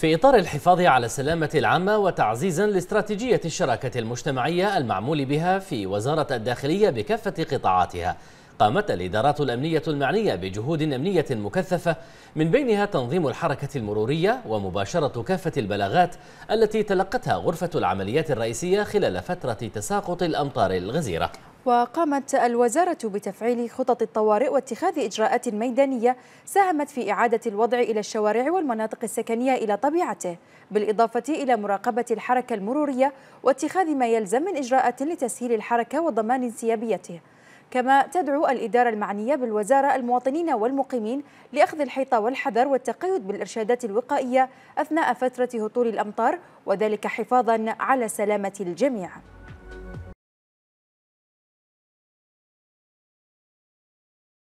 في إطار الحفاظ على السلامة العامة وتعزيزا لاستراتيجية الشراكة المجتمعية المعمول بها في وزارة الداخلية بكافة قطاعاتها قامت الإدارات الأمنية المعنية بجهود أمنية مكثفة من بينها تنظيم الحركة المرورية ومباشرة كافة البلاغات التي تلقتها غرفة العمليات الرئيسية خلال فترة تساقط الأمطار الغزيرة وقامت الوزارة بتفعيل خطط الطوارئ واتخاذ إجراءات ميدانية ساهمت في إعادة الوضع إلى الشوارع والمناطق السكنية إلى طبيعته بالإضافة إلى مراقبة الحركة المرورية واتخاذ ما يلزم من إجراءات لتسهيل الحركة وضمان انسيابيته كما تدعو الإدارة المعنية بالوزارة المواطنين والمقيمين لأخذ الحيطة والحذر والتقيد بالإرشادات الوقائية أثناء فترة هطول الأمطار وذلك حفاظا على سلامة الجميع